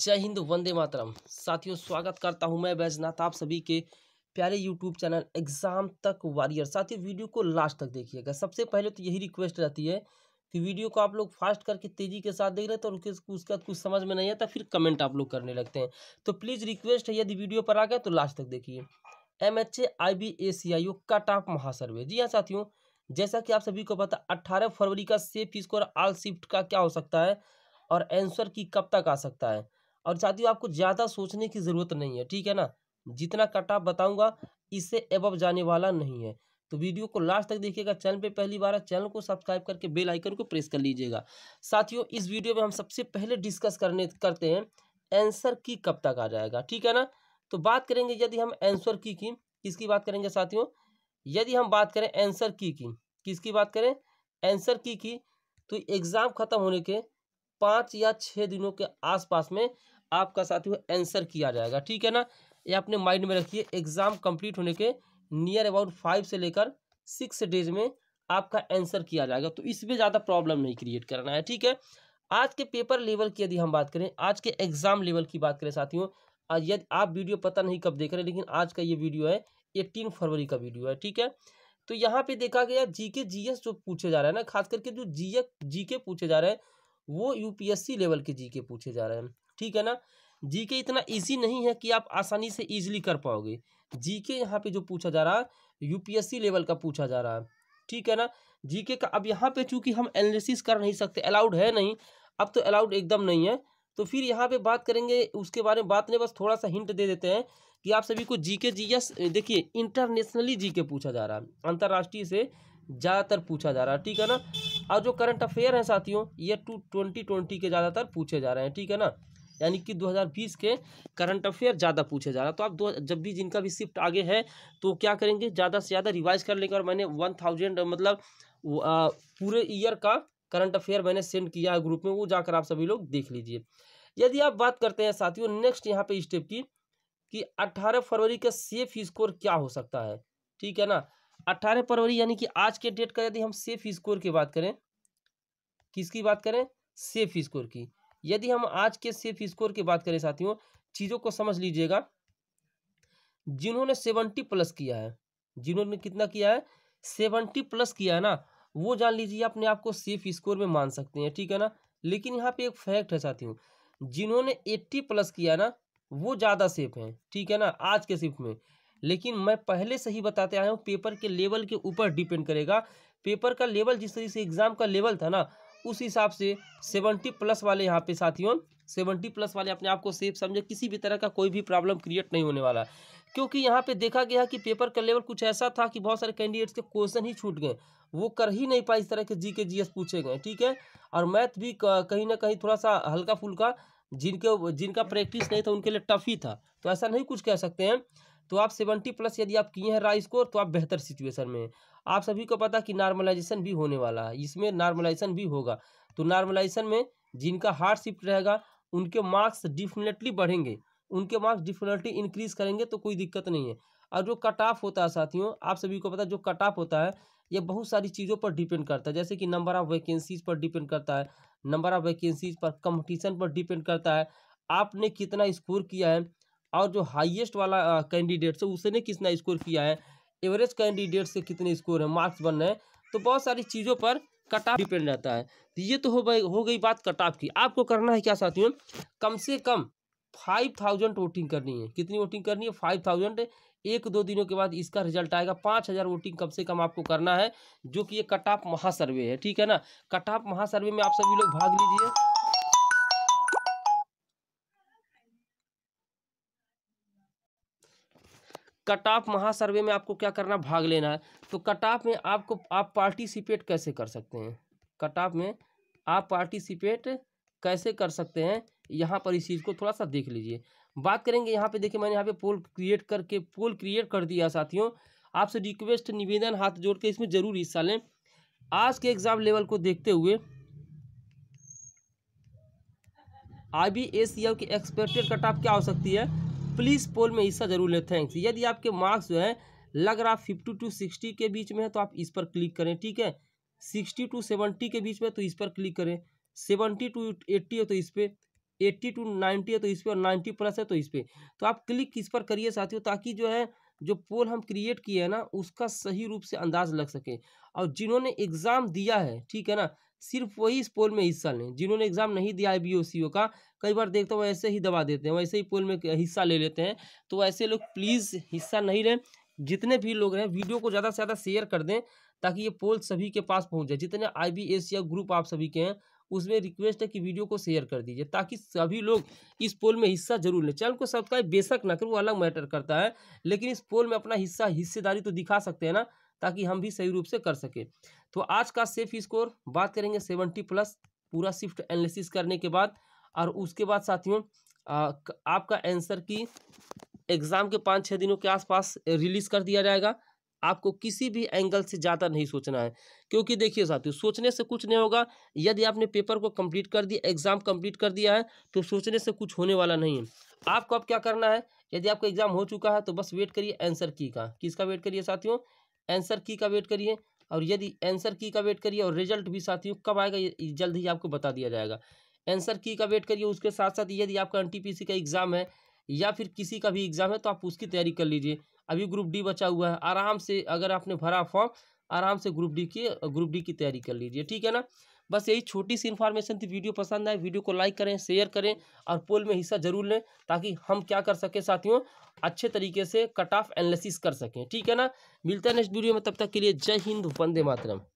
जय हिंद वंदे मातरम साथियों स्वागत करता हूं मैं बैजनाथ आप सभी के प्यारे YouTube channel exam Tak warrior साथियों वीडियो को लास्ट तक देखिएगा सबसे पहले तो यही रिक्वेस्ट रहती है कि वीडियो को आप लोग फास्ट करके तेज़ी के साथ देख रहे थे और उसके बाद कुछ समझ में नहीं आता फिर कमेंट आप लोग करने लगते हैं तो प्लीज़ रिक्वेस्ट है यदि वीडियो पर आ गए तो लास्ट तक देखिए M H A I B A C I O cut off महासर्वे जी हाँ साथियों जैसा कि आप सभी को पता अट्ठारह फरवरी का सेफ स्कोर आल शिफ्ट का क्या हो सकता है और आंसर की कब तक आ सकता है और साथियों आपको ज़्यादा सोचने की ज़रूरत नहीं है ठीक है ना जितना कट ऑफ बताऊँगा इससे एबव जाने वाला नहीं है तो वीडियो को लास्ट तक देखिएगा चैनल पे पहली बार चैनल को सब्सक्राइब करके बेल आइकन को प्रेस कर लीजिएगा साथियों इस वीडियो में हम सबसे पहले डिस्कस करने करते हैं आंसर की कब तक आ जाएगा ठीक है ना तो बात करेंगे यदि हम आंसर की की किसकी बात करेंगे साथियों यदि हम बात करें आंसर की की किसकी बात करें आंसर की की तो एग्ज़ाम ख़त्म होने के पाँच या छः दिनों के आसपास में आपका साथियों आंसर किया जाएगा ठीक है ना ये अपने माइंड में रखिए एग्ज़ाम कंप्लीट होने के नियर अबाउट फाइव से लेकर सिक्स डेज में आपका आंसर किया जाएगा तो इसमें ज़्यादा प्रॉब्लम नहीं क्रिएट करना है ठीक है आज के पेपर लेवल की यदि हम बात करें आज के एग्ज़ाम लेवल की बात करें साथियों यदि आप वीडियो पता नहीं कब देख रहे हैं लेकिन आज का ये वीडियो है एट्टीन फरवरी का वीडियो है ठीक है तो यहाँ पे देखा गया जीके जीएस जो पूछे जा रहे हैं ना खास करके जो जी जीके पूछे जा रहे हैं वो यूपीएससी लेवल के जीके पूछे जा रहे हैं ठीक है ना जी के इतना ईजी नहीं है कि आप आसानी से ईजिली कर पाओगे जी के यहाँ पे जो पूछा जा रहा है यूपीएससी लेवल का पूछा जा रहा है ठीक है ना जी के का अब यहाँ पे चूंकि हम एनालिसिस कर नहीं सकते अलाउड है नहीं अब तो अलाउड एकदम नहीं है तो फिर यहाँ पे बात करेंगे उसके बारे में बात नहीं बस थोड़ा सा हिंट दे देते हैं कि आप सभी को जी के जी देखिए इंटरनेशनली जी के पूछा जा रहा है अंतर्राष्ट्रीय से ज़्यादातर पूछा जा रहा है ठीक है ना और जो करंट अफेयर हैं साथियों ये टू ट्वेंटी ट्वेंटी के ज़्यादातर पूछे जा रहे हैं ठीक है ना यानी कि 2020 के करंट अफेयर ज़्यादा पूछे जा रहा तो आप दो जब भी जिनका भी शिफ्ट आगे है तो क्या करेंगे ज़्यादा से ज़्यादा रिवाइज कर लेंगे और मैंने वन थाउजेंड मतलब आ, पूरे ईयर का करंट अफेयर मैंने सेंड किया है ग्रुप में वो जाकर आप सभी लोग देख लीजिए यदि आप बात करते हैं साथियों नेक्स्ट यहाँ पे स्टेप की कि अट्ठारह फरवरी का सेफ स्कोर क्या हो सकता है ठीक है ना अट्ठारह फरवरी यानी कि आज के डेट का यदि हम सेफ स्कोर की बात करें किसकी बात करें सेफ स्कोर की यदि हम आज के सेफ स्कोर e की बात करें साथियों चीज़ों को समझ लीजिएगा जिन्होंने सेवनटी प्लस किया है जिन्होंने कितना किया है सेवनटी प्लस किया है ना वो जान लीजिए अपने आप को सेफ स्कोर e में मान सकते हैं ठीक है ना लेकिन यहाँ पे एक फैक्ट है साथियों जिन्होंने एट्टी प्लस किया ना वो ज़्यादा सेफ हैं ठीक है ना आज के सिफ्ट में लेकिन मैं पहले से ही बताते आया हूँ पेपर के लेवल के ऊपर डिपेंड करेगा पेपर का लेवल जिस तरीके से एग्ज़ाम का लेवल था ना उस हिसाब से सेवेंटी प्लस वाले यहाँ पे साथियों सेवेंटी प्लस वाले अपने आप को सेफ समझे किसी भी तरह का कोई भी प्रॉब्लम क्रिएट नहीं होने वाला क्योंकि यहाँ पे देखा गया कि पेपर का लेवल कुछ ऐसा था कि बहुत सारे कैंडिडेट्स के क्वेश्चन ही छूट गए वो कर ही नहीं पाए इस तरह के जी के जी पूछे गए ठीक है और मैथ भी कहीं ना कहीं थोड़ा सा हल्का फुल्का जिनके जिनका प्रैक्टिस नहीं था उनके लिए टफ ही था तो ऐसा नहीं कुछ कह सकते हैं तो आप सेवेंटी प्लस यदि आप किए हैं राइस स्कोर तो आप बेहतर सिचुएशन में हैं आप सभी को पता कि नॉर्मलाइजेशन भी होने वाला है इसमें नॉर्मलाइजेशन भी होगा तो नॉर्मलाइजेशन में जिनका हार्ड शिफ्ट रहेगा उनके मार्क्स डिफिनेटली बढ़ेंगे उनके मार्क्स डिफिनेटली इंक्रीज करेंगे तो कोई दिक्कत नहीं है और जो कट ऑफ होता है साथियों आप सभी को पता है जो कट ऑफ होता है ये बहुत सारी चीज़ों पर डिपेंड करता है जैसे कि नंबर ऑफ़ वैकेंसीज पर डिपेंड करता है नंबर ऑफ़ वैकेंसीज पर कंपटीशन पर डिपेंड करता है आपने कितना स्कोर किया है और जो हाईएस्ट वाला कैंडिडेट्स है उसने कितना स्कोर किया है एवरेज कैंडिडेट्स के कितने स्कोर है मार्क्स बन रहे हैं तो बहुत सारी चीज़ों पर कट ऑफ डिपेंड रहता है तो ये तो हो गई हो गई बात कट ऑफ की आपको करना है क्या साथियों कम से कम फाइव थाउजेंड वोटिंग करनी है कितनी वोटिंग करनी है फाइव थाउजेंड एक दो दिनों के बाद इसका रिजल्ट आएगा पाँच हज़ार वोटिंग कम से कम आपको करना है जो कि ये कट ऑफ महासर्वे है ठीक है ना कट ऑफ महासर्वे में आप सभी लोग भाग लीजिए कट ऑफ महासर्वे में आपको क्या करना भाग लेना है तो कट ऑफ में आपको आप पार्टिसिपेट कैसे कर सकते हैं कट ऑफ में आप पार्टिसिपेट कैसे कर सकते हैं यहाँ पर इस चीज़ को थोड़ा सा देख लीजिए बात करेंगे यहाँ पे देखिए मैंने यहाँ पे पोल क्रिएट करके पोल क्रिएट कर दिया साथियों आपसे रिक्वेस्ट निवेदन हाथ जोड़ के इसमें ज़रूर हिस्सा लें आज के एग्ज़ाम लेवल को देखते हुए I B A C L की एक्सपेक्टेड कट ऑफ क्या हो सकती है प्लीज़ पोल में हिस्सा जरूर लें थैंक्स यदि आपके मार्क्स जो है लग रहा फिफ्टी टू सिक्सटी के बीच में है तो आप इस पर क्लिक करें ठीक है सिक्सटी टू सेवेंटी के बीच में तो इस पर क्लिक करें सेवेंटी टू एट्टी है तो इस पर एट्टी टू नाइन्टी है तो इस पर और नाइन्टी प्लस है तो इस पर तो आप क्लिक इस पर करिए साथियों ताकि जो है जो पोल हम क्रिएट किए हैं ना उसका सही रूप से अंदाज लग सके और जिन्होंने एग्ज़ाम दिया है ठीक है ना सिर्फ वही इस पोल में हिस्सा लें जिन्होंने एग्जाम नहीं दिया है बी का कई बार देखते हैं ऐसे ही दबा देते हैं वैसे ही पोल में हिस्सा ले लेते हैं तो ऐसे लोग प्लीज़ हिस्सा नहीं लें जितने भी लोग हैं वीडियो को ज़्यादा से ज़्यादा शेयर कर दें ताकि ये पोल सभी के पास पहुँच जाए जितने आई या ग्रुप आप सभी के हैं उसमें रिक्वेस्ट है कि वीडियो को शेयर कर दीजिए ताकि सभी लोग इस पोल में हिस्सा जरूर लें चैनल को सब्सक्राइब बेशक ना करें वो अलग मैटर करता है लेकिन इस पोल में अपना हिस्सा हिस्सेदारी तो दिखा सकते हैं ना ताकि हम भी सही रूप से कर सकें तो आज का सेफ स्कोर बात करेंगे सेवेंटी प्लस पूरा शिफ्ट एनालिसिस करने के बाद और उसके बाद साथियों आपका आंसर की एग्ज़ाम के पाँच छः दिनों के आसपास रिलीज़ कर दिया जाएगा आपको किसी भी एंगल से ज़्यादा नहीं सोचना है क्योंकि देखिए साथियों सोचने से कुछ नहीं होगा यदि आपने पेपर को कंप्लीट कर दिया एग्ज़ाम कंप्लीट कर दिया है तो सोचने से कुछ होने वाला नहीं है आपको अब क्या करना है यदि आपका एग्ज़ाम हो चुका है तो बस वेट करिए आंसर की का किसका वेट करिए साथियों आंसर की का वेट करिए और यदि आंसर की का वेट करिए और रिजल्ट भी साथियों कब आएगा ये जल्द ही आपको बता दिया जाएगा आंसर की का वेट करिए उसके साथ साथ यदि आपका एन का एग्ज़ाम है या फिर किसी का भी एग्ज़ाम है तो आप उसकी तैयारी कर लीजिए अभी ग्रुप डी बचा हुआ है आराम से अगर आपने भरा फॉर्म आराम से ग्रुप डी की ग्रुप डी की तैयारी कर लीजिए ठीक है ना बस यही छोटी सी इन्फॉर्मेशन थी वीडियो पसंद आए वीडियो को लाइक करें शेयर करें और पोल में हिस्सा जरूर लें ताकि हम क्या कर सकें साथियों अच्छे तरीके से कट ऑफ एनालिसिस कर सकें ठीक है ना मिलता है नेक्स्ट वीडियो में तब तक के लिए जय हिंद वंदे मातरम